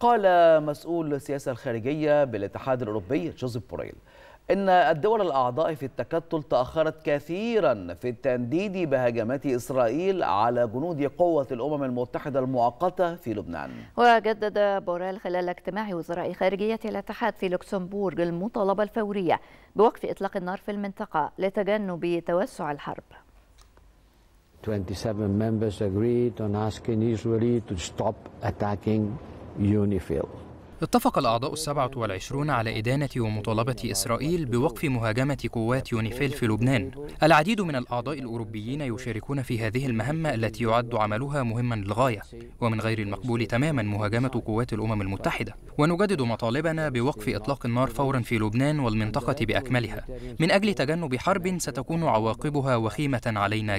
قال مسؤول السياسة الخارجية بالاتحاد الأوروبي جوزيف بوريل إن الدول الأعضاء في التكتل تأخرت كثيرا في التنديد بهجمات إسرائيل على جنود قوة الأمم المتحدة المؤقتة في لبنان وجدد بوريل خلال اجتماع وزراء خارجية الاتحاد في لوكسمبورغ المطالبة الفورية بوقف إطلاق النار في المنطقة لتجنب توسع الحرب 27 members agreed on asking Israel to stop attacking يونيفيل اتفق الأعضاء السبعة والعشرون على إدانة ومطالبة إسرائيل بوقف مهاجمة قوات يونيفيل في لبنان العديد من الأعضاء الأوروبيين يشاركون في هذه المهمة التي يعد عملها مهما للغاية ومن غير المقبول تماما مهاجمة قوات الأمم المتحدة ونجدد مطالبنا بوقف إطلاق النار فورا في لبنان والمنطقة بأكملها من أجل تجنب حرب ستكون عواقبها وخيمة علينا جدا